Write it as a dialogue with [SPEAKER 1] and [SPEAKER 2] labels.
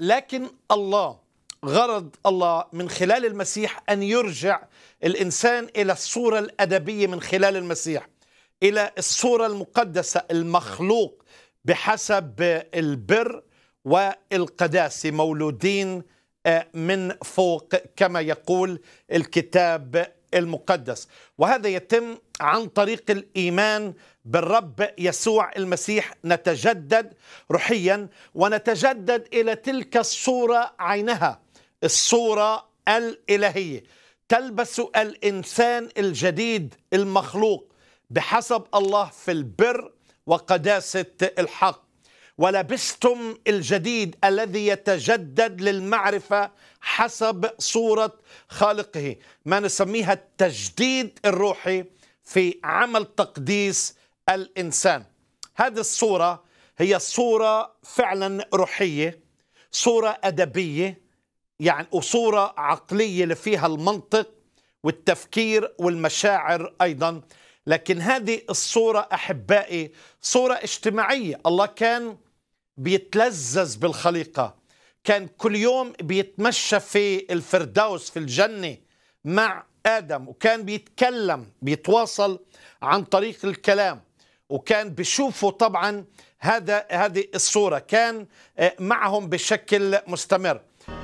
[SPEAKER 1] لكن الله غرض الله من خلال المسيح ان يرجع الانسان الى الصوره الادبيه من خلال المسيح الى الصوره المقدسه المخلوق بحسب البر والقداسه مولودين آه، من فوق كما يقول الكتاب المقدس وهذا يتم عن طريق الايمان بالرب يسوع المسيح نتجدد روحيا ونتجدد الى تلك الصوره عينها الصوره الالهيه تلبس الانسان الجديد المخلوق بحسب الله في البر وقداسه الحق ولبستم الجديد الذي يتجدد للمعرفة حسب صورة خالقه ما نسميها التجديد الروحي في عمل تقديس الإنسان هذه الصورة هي صورة فعلا روحية صورة أدبية يعني وصورة عقلية اللي فيها المنطق والتفكير والمشاعر أيضا لكن هذه الصورة أحبائي صورة اجتماعية الله كان بيتلذذ بالخليقة كان كل يوم بيتمشى في الفردوس في الجنة مع آدم وكان بيتكلم بيتواصل عن طريق الكلام وكان بيشوفوا طبعا هذا هذه الصورة كان آه، معهم بشكل مستمر